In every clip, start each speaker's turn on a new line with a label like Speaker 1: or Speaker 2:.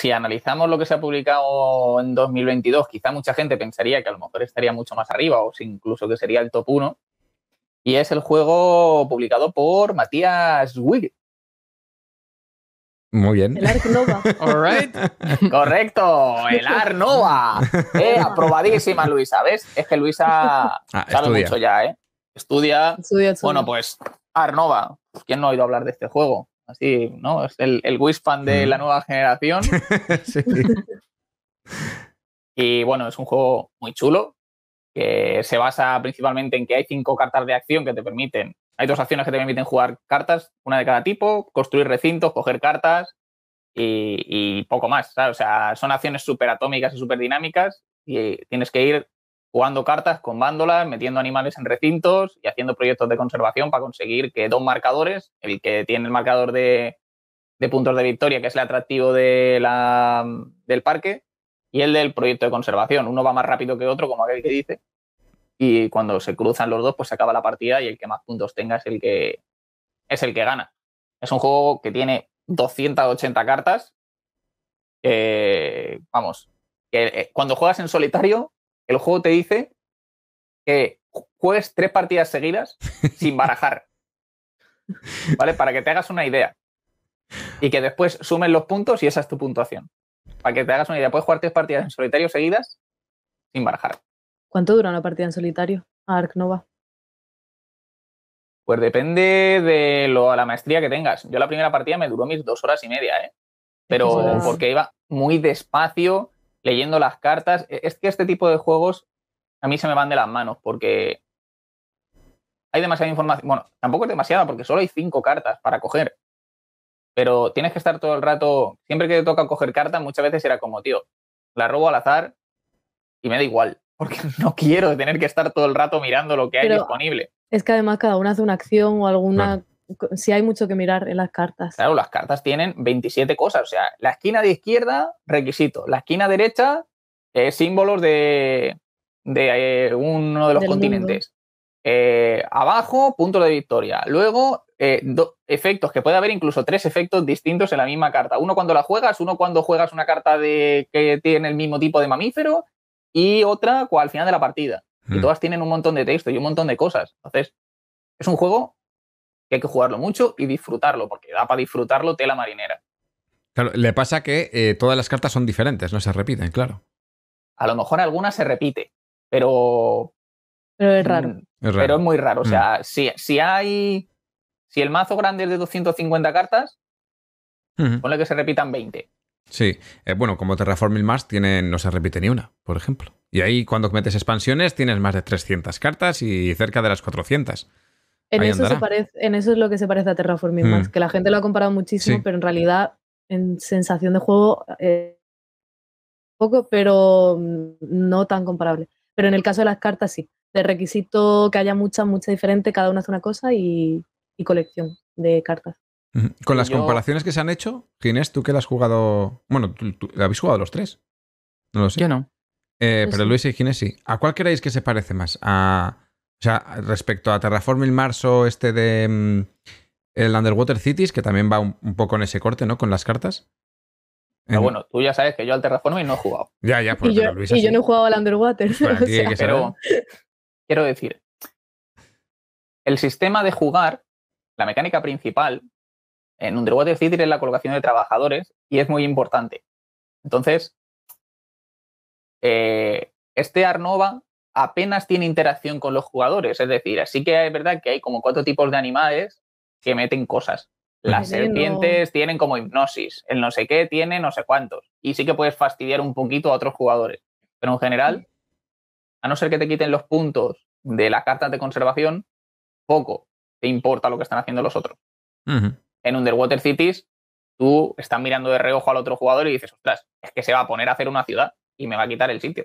Speaker 1: si analizamos lo que se ha publicado en 2022, quizá mucha gente pensaría que a lo mejor estaría mucho más arriba o incluso que sería el top 1. Y es el juego publicado por Matías Wig. Muy bien. El Arnova Correcto, el Arnova Eh, aprobadísima, Luisa. ¿Ves? Es que Luisa ah, sabe mucho ya, ¿eh? Estudia. Estudia, Bueno, pues Arnova. ¿Quién no ha oído hablar de este juego? ¿no? Es el, el Wispan de la nueva generación. Y bueno, es un juego muy chulo, que se basa principalmente en que hay cinco cartas de acción que te permiten. Hay dos acciones que te permiten jugar cartas, una de cada tipo, construir recintos, coger cartas y, poco más. O sea, son acciones atómicas y súper dinámicas y tienes que ir jugando cartas con bándolas, metiendo animales en recintos y haciendo proyectos de conservación para conseguir que dos marcadores, el que tiene el marcador de, puntos de victoria, que es el atractivo de la, del parque, y el del proyecto de conservación. Uno va más rápido que otro, como aquel que dice, y cuando se cruzan los dos, pues se acaba la partida y el que más puntos tenga es el que, es el que gana. Es un juego que tiene 280 cartas. Eh, vamos, que, eh, cuando juegas en solitario el juego te dice que juegues tres partidas seguidas sin barajar. ¿Vale? Para que te hagas una idea. Y que después sumen los puntos y esa es tu puntuación. Para que te hagas una idea. Puedes jugar tres partidas en solitario seguidas sin barajar.
Speaker 2: ¿Cuánto dura una partida en solitario a Ark Nova?
Speaker 1: Pues depende de lo, la maestría que tengas. Yo la primera partida me duró mis dos horas y media, ¿eh? Pero porque iba muy despacio, leyendo las cartas. E, es que este tipo de juegos a mí se me van de las manos porque hay demasiada información. Bueno, tampoco es demasiada porque solo hay cinco cartas para coger. Pero tienes que estar todo el rato, siempre que te toca coger cartas, muchas veces era como, tío, la robo al azar y me da igual, porque no quiero tener que estar todo el rato mirando lo que hay disponible.
Speaker 2: Es que además cada una hace una acción o alguna si hay mucho que mirar en las cartas.
Speaker 1: Claro, las cartas tienen 27 cosas. O sea, la esquina de izquierda, requisito. La esquina derecha, símbolos de, eh, uno de los continentes. Eh, abajo, puntos de victoria. Luego, eh, efectos, que puede haber incluso tres efectos distintos en la misma carta. Uno cuando la juegas, uno cuando juegas una carta de, que tiene el mismo tipo de mamífero y otra al final de la partida. Y mm. todas tienen un montón de texto y un montón de cosas. Entonces, es un juego que hay que jugarlo mucho y disfrutarlo, porque da para disfrutarlo tela marinera.
Speaker 3: Claro, le pasa que eh, todas las cartas son diferentes, no se repiten, claro.
Speaker 1: A lo mejor alguna se repite, pero. Pero es raro. Mm, pero es muy raro. O sea, mm. si, hay. Si el mazo grande es de 250 cartas, ponle que se repitan 20.
Speaker 3: Sí, eh, bueno, como Terraforming Mars no se repite ni una, por ejemplo. Y ahí cuando metes expansiones tienes más de 300 cartas y cerca de las 400.
Speaker 2: En eso, es lo que se parece a Terraforming mm. que la gente lo ha comparado muchísimo, pero en realidad en sensación de juego eh, poco, pero mm, no tan comparable. Pero en el caso de las cartas sí, de requisito que haya mucha, mucha diferente, cada una hace una cosa y, colección de cartas.
Speaker 3: Con las comparaciones que se han hecho, Ginés, tú que la has jugado, bueno, tú, habéis jugado los tres? No lo sé. Yo no. Eh, pero Luis y Ginés sí. ¿A cuál creéis que se parece más? ¿A o sea, respecto a Terraform Mars o este de mm, el Underwater Cities, que también va un, poco en ese corte, ¿no? Con las cartas.
Speaker 2: Pero
Speaker 1: bueno, tú ya sabes que yo al Terraforming no he jugado.
Speaker 3: Ya, ya, pues y, yo, y yo
Speaker 2: no he jugado al Underwater. pero quiero decir,
Speaker 1: el sistema de jugar, la mecánica principal en Underwater Cities es la colocación de trabajadores y es muy importante. Entonces, eh, este Arnova apenas tiene interacción con los jugadores. Es decir, así que es verdad que hay como cuatro tipos de animales que meten cosas.
Speaker 3: Pues las serpientes
Speaker 1: tienen como hipnosis, el no sé qué tiene no sé cuántos. Y sí que puedes fastidiar un poquito a otros jugadores. Pero en general, a no ser que te quiten los puntos de las cartas de conservación, poco te importa lo que están haciendo los
Speaker 2: otros. En
Speaker 1: Underwater Cities, tú estás mirando de reojo al otro jugador y dices, ostras, es que se va a poner a hacer una ciudad y me va a quitar el sitio.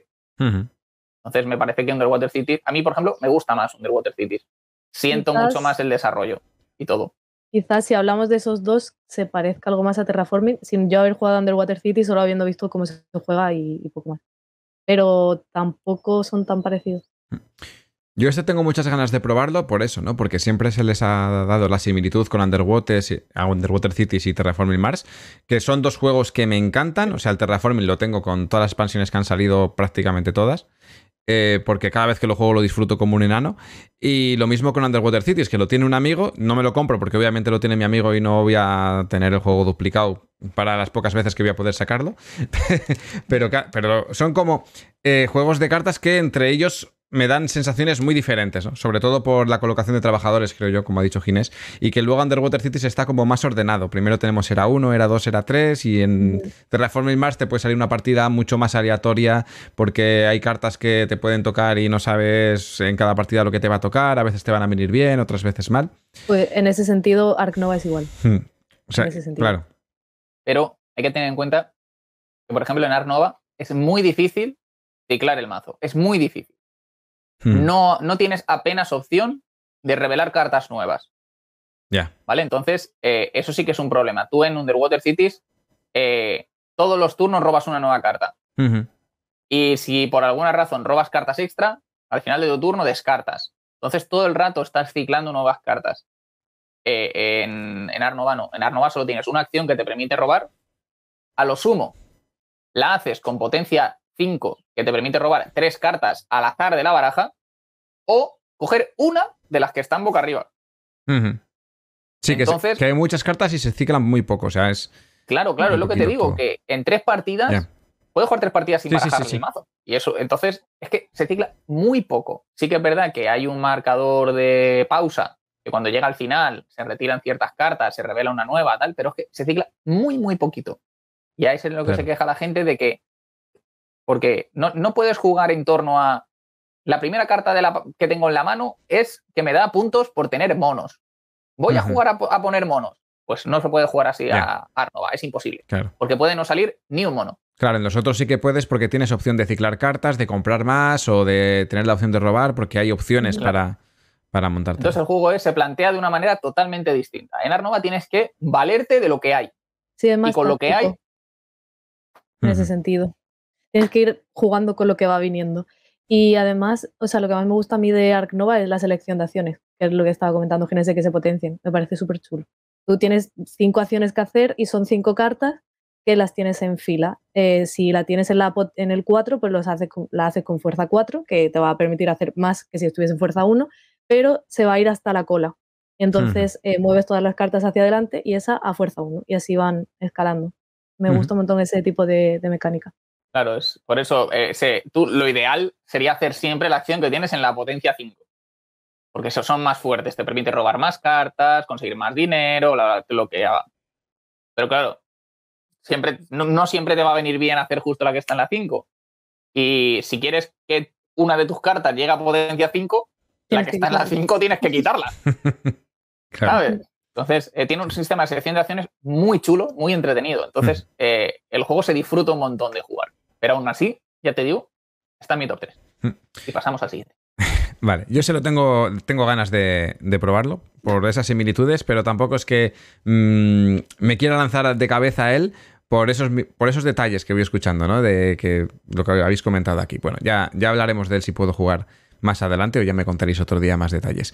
Speaker 1: Entonces me parece que Underwater City... a mí por ejemplo, me gusta más Underwater Cities. Siento mucho más el desarrollo y todo.
Speaker 2: Quizás si hablamos de esos dos se parezca algo más a Terraforming, sin yo haber jugado Underwater City solo habiendo visto cómo se juega y, poco más. Pero tampoco son tan parecidos. Mm.
Speaker 3: Yo este tengo muchas ganas de probarlo por eso, ¿no? Porque siempre se les ha dado la similitud con Underwater, a Underwater Cities y Terraforming Mars, que son dos juegos que me encantan. O sea, el Terraforming lo tengo con todas las expansiones que han salido, prácticamente todas. Eh, porque cada vez que lo juego lo disfruto como un enano. Y lo mismo con Underwater Cities, que lo tiene un amigo, no me lo compro porque obviamente lo tiene mi amigo y no voy a tener el juego duplicado para las pocas veces que voy a poder sacarlo. pero, pero son como eh, juegos de cartas que entre ellos me dan sensaciones muy diferentes, sobre todo por la colocación de trabajadores, creo yo, como ha dicho Ginés, y que luego Underwater Cities está como más ordenado. Primero tenemos era 1, era 2, era 3, y en y mm. Mars te puede salir una partida mucho más aleatoria porque hay cartas que te pueden tocar y no sabes en cada partida lo que te va a tocar, a veces te van a venir bien, otras veces mal.
Speaker 2: Pues en ese sentido, Ark Nova es igual. Hmm.
Speaker 3: O sea, claro.
Speaker 2: Pero hay que tener en cuenta
Speaker 1: que, por ejemplo, en Ark Nova es muy difícil ciclar el mazo. Es
Speaker 2: muy difícil.
Speaker 3: Hmm.
Speaker 1: No, no tienes apenas opción de revelar cartas nuevas. Ya. ¿Vale? Entonces, eh, eso sí que es un problema. Tú en Underwater Cities, eh, todos los turnos robas una nueva carta. Y si por alguna razón robas cartas extra, al final de tu turno descartas. Entonces, todo el rato estás ciclando nuevas cartas. Eh, en, en Arnova no. En Arnova solo tienes una acción que te permite robar. A lo sumo, la haces con potencia 5, que te permite robar tres cartas al azar de la baraja, o coger una de las que están boca arriba.
Speaker 3: Sí, que, que, hay muchas cartas y se ciclan muy poco. O sea, es.
Speaker 1: Claro, claro, es lo que te digo, que en tres partidas. puedo Puedes jugar tres partidas sin barajar mazo. Y eso, entonces, es que se cicla muy poco. Sí que es verdad que hay un marcador de pausa, que cuando llega al final se retiran ciertas cartas, se revela una nueva, tal, pero es que se cicla muy, muy poquito. Y ahí es en lo que se queja la gente de que porque no, puedes jugar en torno a. La primera carta que tengo en la mano es que me da puntos por tener monos. Voy a jugar a, poner monos. Pues no se puede jugar así a Arnova, es imposible. Claro. Porque puede no salir ni un mono.
Speaker 3: Claro, en los otros sí que puedes porque tienes opción de ciclar cartas, de comprar más o de tener la opción de robar, porque hay opciones para, para montarte.
Speaker 1: Entonces el juego se plantea de una manera totalmente distinta. En Arnova tienes que valerte de lo que hay.
Speaker 2: Sí, y con lo que hay. En ese sentido. Tienes que ir jugando con lo que va viniendo. Y además, o sea, lo que más me gusta a mí de Ark Nova es la selección de acciones, que es lo que estaba comentando Gines, que se potencien. Me parece súper chulo. Tú tienes cinco acciones que hacer y son cinco cartas que las tienes en fila. Eh, si la tienes en, el 4, pues los haces la haces con fuerza 4, que te va a permitir hacer más que si estuviese en fuerza 1, pero se va a ir hasta la cola. Entonces eh, mueves todas las cartas hacia adelante y esa a fuerza 1, y así van escalando. Me gusta un montón ese tipo de mecánica.
Speaker 1: Claro, es, por eso eh, tú, lo ideal sería hacer siempre la acción que tienes en la potencia 5. Porque esos son más fuertes, te permite robar más cartas, conseguir más dinero, lo que haga. Pero claro, siempre, no, siempre te va a venir bien hacer justo la que está en la 5. Y si quieres que una de tus cartas llegue a potencia 5, la que está en la 5 tienes que quitarla. Entonces, eh, tiene un sistema de selección de acciones muy chulo, muy entretenido. Entonces, mm. eh, el juego se disfruta un montón de jugar. Pero aún así, ya te digo, está en mi top 3. Mm. Y pasamos al siguiente.
Speaker 3: Vale, yo se lo tengo, tengo ganas de, probarlo por esas similitudes, pero tampoco es que mm, me quiera lanzar de cabeza a él por esos, por esos detalles que voy escuchando, ¿no? De que lo que habéis comentado aquí. Bueno, ya, ya hablaremos de él si puedo jugar más adelante o ya me contaréis otro día más detalles.